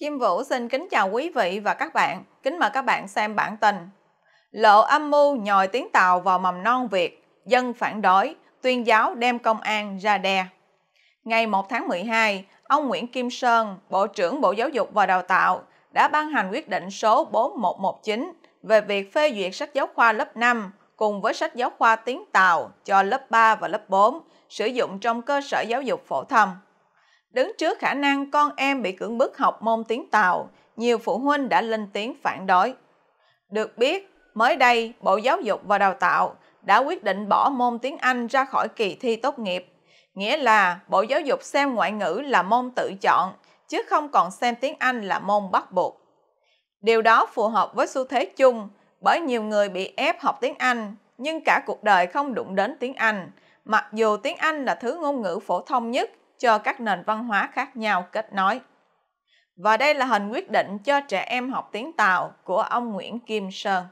Kim Vũ xin kính chào quý vị và các bạn, kính mời các bạn xem bản tin. Lộ âm mưu nhòi tiếng Tàu vào mầm non Việt, dân phản đối, tuyên giáo đem công an ra đe. Ngày 1 tháng 12, ông Nguyễn Kim Sơn, Bộ trưởng Bộ Giáo dục và Đào tạo, đã ban hành quyết định số 4119 về việc phê duyệt sách giáo khoa lớp 5 cùng với sách giáo khoa tiếng Tàu cho lớp 3 và lớp 4 sử dụng trong cơ sở giáo dục phổ thông. Đứng trước khả năng con em bị cưỡng bức học môn tiếng Tàu, nhiều phụ huynh đã lên tiếng phản đối. Được biết, mới đây Bộ Giáo dục và Đào tạo đã quyết định bỏ môn tiếng Anh ra khỏi kỳ thi tốt nghiệp. Nghĩa là Bộ Giáo dục xem ngoại ngữ là môn tự chọn, chứ không còn xem tiếng Anh là môn bắt buộc. Điều đó phù hợp với xu thế chung, bởi nhiều người bị ép học tiếng Anh, nhưng cả cuộc đời không đụng đến tiếng Anh, mặc dù tiếng Anh là thứ ngôn ngữ phổ thông nhất – cho các nền văn hóa khác nhau kết nối. Và đây là hình quyết định cho trẻ em học tiếng Tàu của ông Nguyễn Kim Sơn.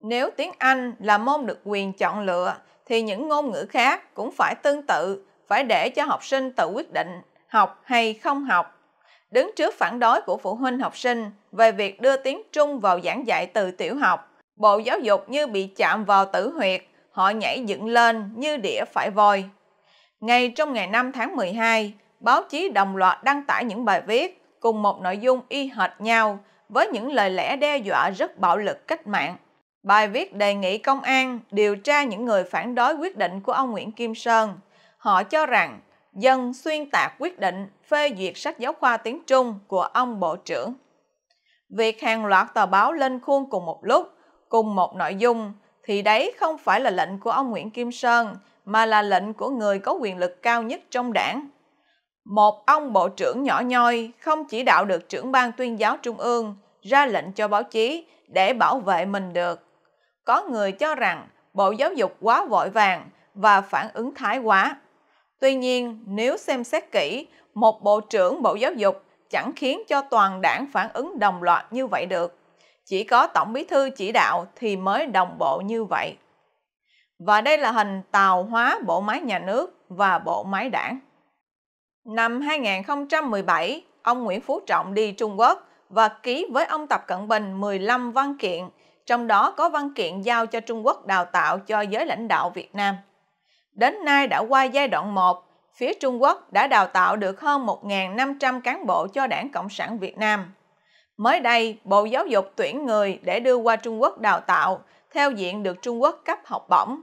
Nếu tiếng Anh là môn được quyền chọn lựa, thì những ngôn ngữ khác cũng phải tương tự, phải để cho học sinh tự quyết định học hay không học. Đứng trước phản đối của phụ huynh học sinh về việc đưa tiếng Trung vào giảng dạy từ tiểu học, Bộ Giáo dục như bị chạm vào tử huyệt, họ nhảy dựng lên như đĩa phải voi. Ngay trong ngày 5 tháng 12, báo chí đồng loạt đăng tải những bài viết cùng một nội dung y hệt nhau với những lời lẽ đe dọa rất bạo lực cách mạng. Bài viết đề nghị công an điều tra những người phản đối quyết định của ông Nguyễn Kim Sơn. Họ cho rằng dân xuyên tạc quyết định phê duyệt sách giáo khoa tiếng Trung của ông Bộ trưởng. Việc hàng loạt tờ báo lên khuôn cùng một lúc, cùng một nội dung, thì đấy không phải là lệnh của ông Nguyễn Kim Sơn mà là lệnh của người có quyền lực cao nhất trong đảng. Một ông bộ trưởng nhỏ nhoi không chỉ đạo được trưởng ban tuyên giáo trung ương ra lệnh cho báo chí để bảo vệ mình được. Có người cho rằng Bộ Giáo dục quá vội vàng và phản ứng thái quá. Tuy nhiên, nếu xem xét kỹ, một Bộ trưởng Bộ Giáo dục chẳng khiến cho toàn đảng phản ứng đồng loạt như vậy được. Chỉ có Tổng Bí thư chỉ đạo thì mới đồng bộ như vậy. Và đây là hình tàu hóa bộ máy nhà nước và bộ máy đảng. Năm 2017, ông Nguyễn Phú Trọng đi Trung Quốc và ký với ông Tập Cận Bình 15 văn kiện, trong đó có văn kiện giao cho Trung Quốc đào tạo cho giới lãnh đạo Việt Nam. Đến nay đã qua giai đoạn 1, phía Trung Quốc đã đào tạo được hơn 1.500 cán bộ cho Đảng Cộng sản Việt Nam. Mới đây, Bộ Giáo dục tuyển người để đưa qua Trung Quốc đào tạo theo diện được Trung Quốc cấp học bổng.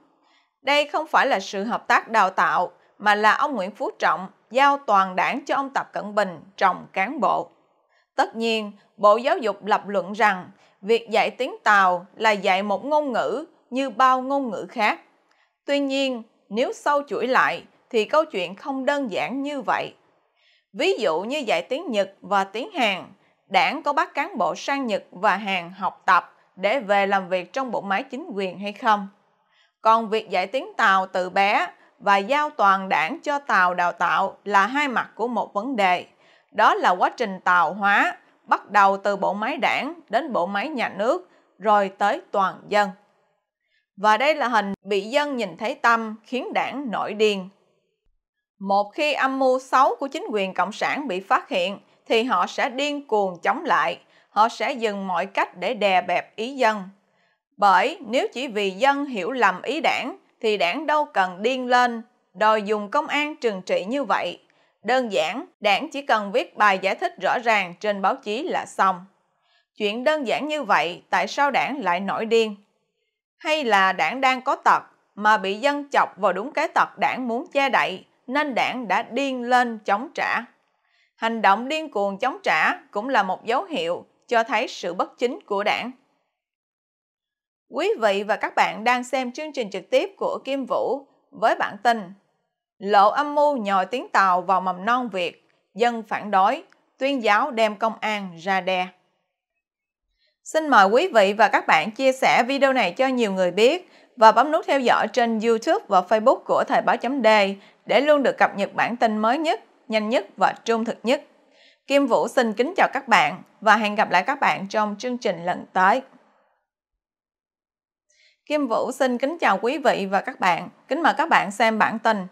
Đây không phải là sự hợp tác đào tạo, mà là ông Nguyễn Phú Trọng giao toàn đảng cho ông Tập Cận Bình trồng cán bộ. Tất nhiên, Bộ Giáo dục lập luận rằng việc dạy tiếng Tàu là dạy một ngôn ngữ như bao ngôn ngữ khác. Tuy nhiên, nếu sâu chuỗi lại thì câu chuyện không đơn giản như vậy. Ví dụ như dạy tiếng Nhật và tiếng Hàn, đảng có bắt cán bộ sang Nhật và Hàn học tập để về làm việc trong bộ máy chính quyền hay không. Còn việc dạy tiếng Tàu từ bé và giao toàn đảng cho Tàu đào tạo là hai mặt của một vấn đề. Đó là quá trình Tàu hóa, bắt đầu từ bộ máy đảng đến bộ máy nhà nước, rồi tới toàn dân. Và đây là hình bị dân nhìn thấy tâm khiến đảng nổi điên. Một khi âm mưu xấu của chính quyền Cộng sản bị phát hiện, thì họ sẽ điên cuồng chống lại – họ sẽ dừng mọi cách để đè bẹp ý dân. Bởi nếu chỉ vì dân hiểu lầm ý đảng, thì đảng đâu cần điên lên, đòi dùng công an trừng trị như vậy. Đơn giản, đảng chỉ cần viết bài giải thích rõ ràng trên báo chí là xong. Chuyện đơn giản như vậy, tại sao đảng lại nổi điên? Hay là đảng đang có tật, mà bị dân chọc vào đúng cái tật đảng muốn che đậy, nên đảng đã điên lên chống trả. Hành động điên cuồng chống trả cũng là một dấu hiệu cho thấy sự bất chính của đảng. Quý vị và các bạn đang xem chương trình trực tiếp của Kim Vũ với bản tin Lộ âm mưu nhòi tiếng Tàu vào mầm non Việt, dân phản đối, tuyên giáo đem công an ra đe. Xin mời quý vị và các bạn chia sẻ video này cho nhiều người biết và bấm nút theo dõi trên YouTube và Facebook của Thời báo chấm để luôn được cập nhật bản tin mới nhất, nhanh nhất và trung thực nhất. Kim Vũ xin kính chào các bạn và hẹn gặp lại các bạn trong chương trình lần tới. Kim Vũ xin kính chào quý vị và các bạn. Kính mời các bạn xem bản tin.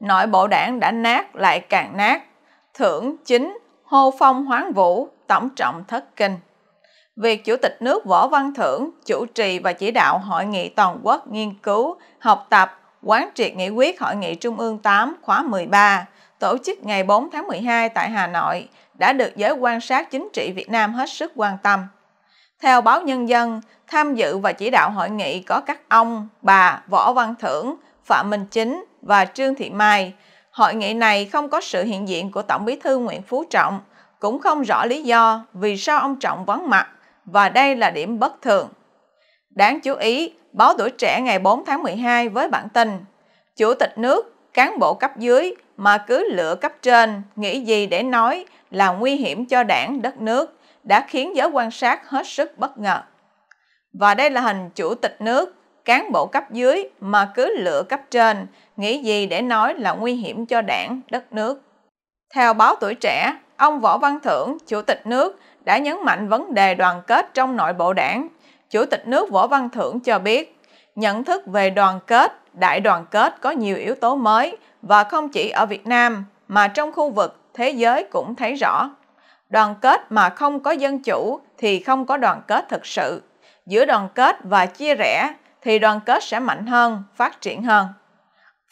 Nội bộ đảng đã nát lại càng nát. Thưởng chính hô phong Hoán vũ, tổng trọng thất kinh. Việc Chủ tịch nước Võ Văn Thưởng chủ trì và chỉ đạo Hội nghị Toàn quốc nghiên cứu, học tập, quán triệt nghị quyết Hội nghị Trung ương 8 khóa 13 tổ chức ngày 4 tháng 12 tại Hà Nội đã được giới quan sát chính trị Việt Nam hết sức quan tâm. Theo báo Nhân dân, tham dự và chỉ đạo hội nghị có các ông, bà Võ Văn Thưởng, Phạm Minh Chính và Trương Thị Mai. Hội nghị này không có sự hiện diện của Tổng bí thư Nguyễn Phú Trọng, cũng không rõ lý do vì sao ông Trọng vắng mặt và đây là điểm bất thường. Đáng chú ý, báo tuổi trẻ ngày 4 tháng 12 với bản tin Chủ tịch nước cán bộ cấp dưới mà cứ lựa cấp trên, nghĩ gì để nói là nguy hiểm cho đảng, đất nước, đã khiến giới quan sát hết sức bất ngờ. Và đây là hình chủ tịch nước, cán bộ cấp dưới mà cứ lựa cấp trên, nghĩ gì để nói là nguy hiểm cho đảng, đất nước. Theo báo tuổi trẻ, ông Võ Văn Thưởng, chủ tịch nước, đã nhấn mạnh vấn đề đoàn kết trong nội bộ đảng. Chủ tịch nước Võ Văn Thưởng cho biết, nhận thức về đoàn kết đại đoàn kết có nhiều yếu tố mới và không chỉ ở Việt Nam mà trong khu vực, thế giới cũng thấy rõ. Đoàn kết mà không có dân chủ thì không có đoàn kết thực sự. Giữa đoàn kết và chia rẽ thì đoàn kết sẽ mạnh hơn, phát triển hơn.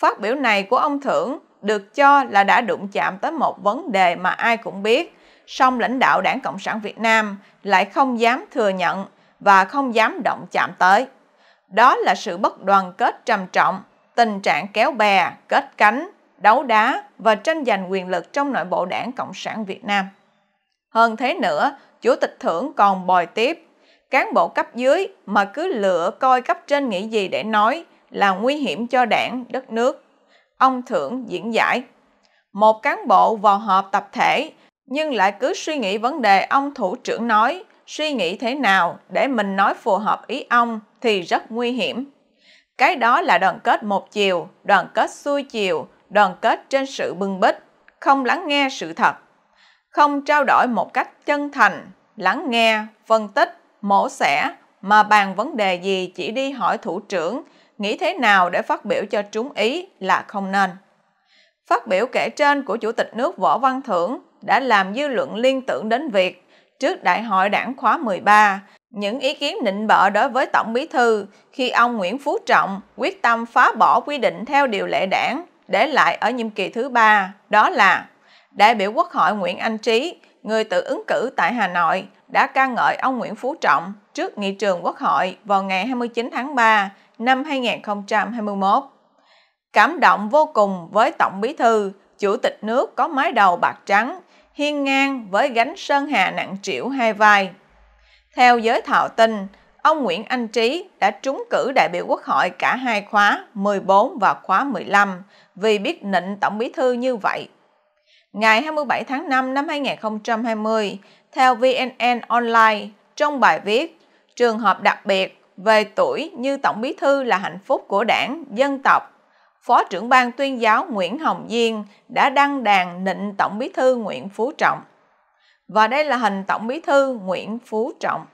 Phát biểu này của ông Thưởng được cho là đã đụng chạm tới một vấn đề mà ai cũng biết, song lãnh đạo Đảng Cộng sản Việt Nam lại không dám thừa nhận và không dám động chạm tới đó là sự bất đoàn kết trầm trọng, tình trạng kéo bè, kết cánh, đấu đá và tranh giành quyền lực trong nội bộ đảng Cộng sản Việt Nam. Hơn thế nữa, Chủ tịch Thưởng còn bồi tiếp, cán bộ cấp dưới mà cứ lựa coi cấp trên nghĩ gì để nói là nguy hiểm cho đảng, đất nước. Ông Thưởng diễn giải, một cán bộ vào họp tập thể nhưng lại cứ suy nghĩ vấn đề ông thủ trưởng nói suy nghĩ thế nào để mình nói phù hợp ý ông thì rất nguy hiểm. Cái đó là đoàn kết một chiều, đoàn kết xuôi chiều, đoàn kết trên sự bưng bít, không lắng nghe sự thật. Không trao đổi một cách chân thành, lắng nghe, phân tích, mổ xẻ mà bàn vấn đề gì chỉ đi hỏi thủ trưởng, nghĩ thế nào để phát biểu cho trúng ý là không nên. Phát biểu kể trên của Chủ tịch nước Võ Văn Thưởng đã làm dư luận liên tưởng đến việc trước Đại hội Đảng khóa 13, những ý kiến nịnh bợ đối với Tổng Bí thư khi ông Nguyễn Phú Trọng quyết tâm phá bỏ quy định theo điều lệ đảng để lại ở nhiệm kỳ thứ ba, đó là đại biểu Quốc hội Nguyễn Anh Trí, người tự ứng cử tại Hà Nội, đã ca ngợi ông Nguyễn Phú Trọng trước nghị trường Quốc hội vào ngày 29 tháng 3 năm 2021. Cảm động vô cùng với Tổng Bí thư, Chủ tịch nước có mái đầu bạc trắng hiên ngang với gánh sơn hà nặng triệu hai vai. Theo giới thọ tin, ông Nguyễn Anh Trí đã trúng cử đại biểu quốc hội cả hai khóa 14 và khóa 15 vì biết nịnh Tổng Bí Thư như vậy. Ngày 27 tháng 5 năm 2020, theo VNN Online, trong bài viết Trường hợp đặc biệt về tuổi như Tổng Bí Thư là hạnh phúc của đảng, dân tộc Phó trưởng ban tuyên giáo Nguyễn Hồng Diên đã đăng đàn nịnh Tổng bí thư Nguyễn Phú Trọng. Và đây là hình Tổng bí thư Nguyễn Phú Trọng.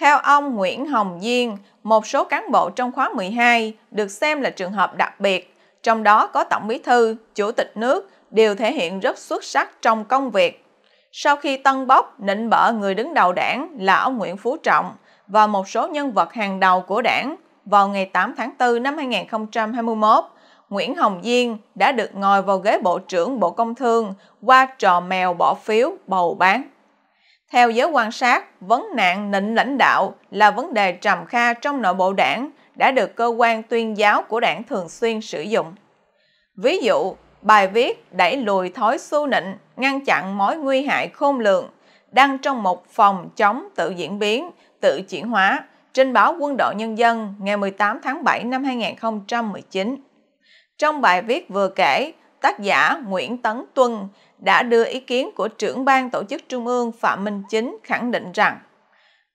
Theo ông Nguyễn Hồng Diên, một số cán bộ trong khóa 12 được xem là trường hợp đặc biệt, trong đó có Tổng bí thư, Chủ tịch nước đều thể hiện rất xuất sắc trong công việc. Sau khi tân bốc, nịnh bợ người đứng đầu đảng là ông Nguyễn Phú Trọng và một số nhân vật hàng đầu của đảng vào ngày 8 tháng 4 năm 2021, Nguyễn Hồng Diên đã được ngồi vào ghế Bộ trưởng Bộ Công Thương qua trò mèo bỏ phiếu bầu bán. Theo giới quan sát, vấn nạn nịnh lãnh đạo là vấn đề trầm kha trong nội bộ đảng đã được cơ quan tuyên giáo của đảng thường xuyên sử dụng. Ví dụ, bài viết đẩy lùi thói xu nịnh, ngăn chặn mối nguy hại khôn lường, đăng trong một phòng chống tự diễn biến, tự chuyển hóa trên báo Quân đội Nhân dân ngày 18 tháng 7 năm 2019. Trong bài viết vừa kể, tác giả Nguyễn Tấn Tuân đã đưa ý kiến của trưởng ban tổ chức trung ương Phạm Minh Chính khẳng định rằng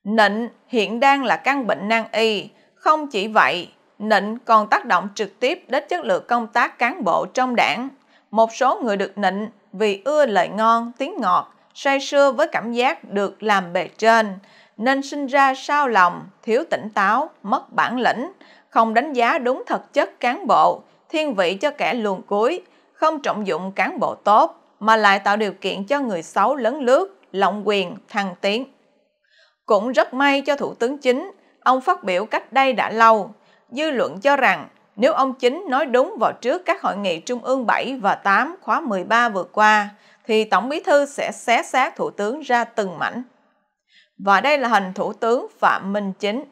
nịnh hiện đang là căn bệnh nan y, không chỉ vậy, nịnh còn tác động trực tiếp đến chất lượng công tác cán bộ trong đảng. Một số người được nịnh vì ưa lời ngon, tiếng ngọt, say sưa với cảm giác được làm bề trên, nên sinh ra sao lòng, thiếu tỉnh táo, mất bản lĩnh, không đánh giá đúng thực chất cán bộ, thiên vị cho kẻ luồn cuối, không trọng dụng cán bộ tốt mà lại tạo điều kiện cho người xấu lấn lướt, lộng quyền, thăng tiến. Cũng rất may cho Thủ tướng Chính, ông phát biểu cách đây đã lâu, dư luận cho rằng nếu ông Chính nói đúng vào trước các hội nghị Trung ương 7 và 8 khóa 13 vừa qua, thì Tổng Bí Thư sẽ xé xác Thủ tướng ra từng mảnh và đây là hình Thủ tướng Phạm Minh Chính.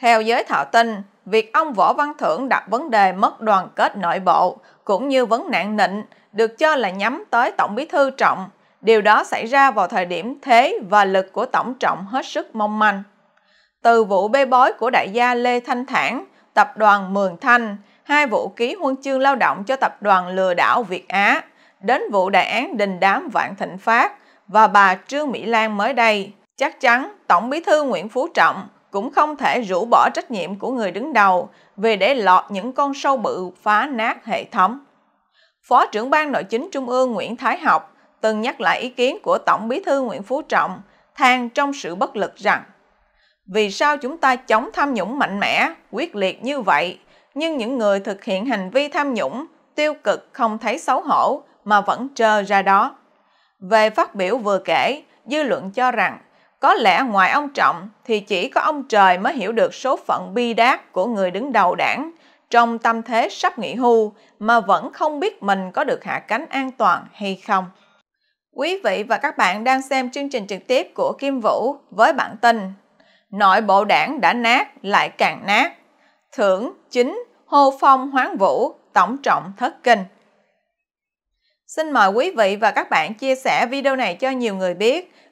Theo giới thạo tin, việc ông Võ Văn Thưởng đặt vấn đề mất đoàn kết nội bộ cũng như vấn nạn nịnh được cho là nhắm tới Tổng bí thư Trọng. Điều đó xảy ra vào thời điểm thế và lực của Tổng Trọng hết sức mong manh. Từ vụ bê bối của đại gia Lê Thanh Thản, tập đoàn Mường Thanh, hai vụ ký huân chương lao động cho tập đoàn lừa đảo Việt Á, đến vụ đại án đình đám Vạn Thịnh Phát và bà Trương Mỹ Lan mới đây – Chắc chắn Tổng bí thư Nguyễn Phú Trọng cũng không thể rũ bỏ trách nhiệm của người đứng đầu về để lọt những con sâu bự phá nát hệ thống. Phó trưởng ban nội chính Trung ương Nguyễn Thái Học từng nhắc lại ý kiến của Tổng bí thư Nguyễn Phú Trọng than trong sự bất lực rằng Vì sao chúng ta chống tham nhũng mạnh mẽ, quyết liệt như vậy, nhưng những người thực hiện hành vi tham nhũng, tiêu cực không thấy xấu hổ mà vẫn trơ ra đó. Về phát biểu vừa kể, dư luận cho rằng có lẽ ngoài ông Trọng thì chỉ có ông trời mới hiểu được số phận bi đát của người đứng đầu đảng trong tâm thế sắp nghỉ hưu mà vẫn không biết mình có được hạ cánh an toàn hay không. Quý vị và các bạn đang xem chương trình trực tiếp của Kim Vũ với bản tin Nội bộ đảng đã nát lại càng nát Thưởng chính hô phong hoán vũ tổng trọng thất kinh Xin mời quý vị và các bạn chia sẻ video này cho nhiều người biết